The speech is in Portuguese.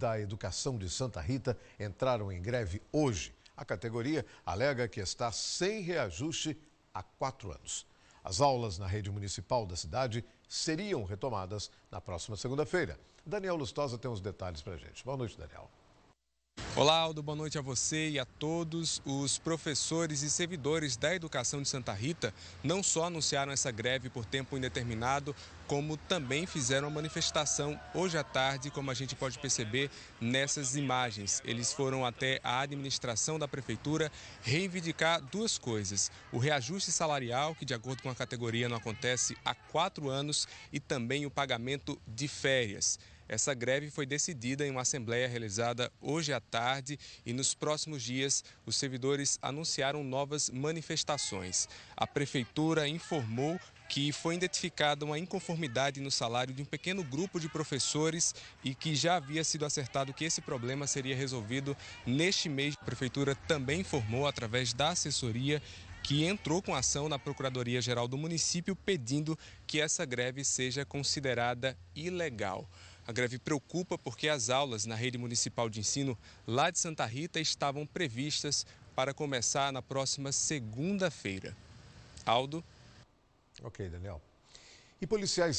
da Educação de Santa Rita entraram em greve hoje. A categoria alega que está sem reajuste há quatro anos. As aulas na rede municipal da cidade seriam retomadas na próxima segunda-feira. Daniel Lustosa tem os detalhes para a gente. Boa noite, Daniel. Olá, Aldo, boa noite a você e a todos. Os professores e servidores da educação de Santa Rita não só anunciaram essa greve por tempo indeterminado, como também fizeram a manifestação hoje à tarde, como a gente pode perceber nessas imagens. Eles foram até a administração da prefeitura reivindicar duas coisas: o reajuste salarial, que de acordo com a categoria não acontece há quatro anos, e também o pagamento de férias. Essa greve foi decidida em uma assembleia realizada hoje à tarde e nos próximos dias os servidores anunciaram novas manifestações. A prefeitura informou que foi identificada uma inconformidade no salário de um pequeno grupo de professores e que já havia sido acertado que esse problema seria resolvido neste mês. A prefeitura também informou através da assessoria que entrou com ação na Procuradoria-Geral do município pedindo que essa greve seja considerada ilegal. A greve preocupa porque as aulas na rede municipal de ensino lá de Santa Rita estavam previstas para começar na próxima segunda-feira. Aldo. Ok, Daniel. E policiais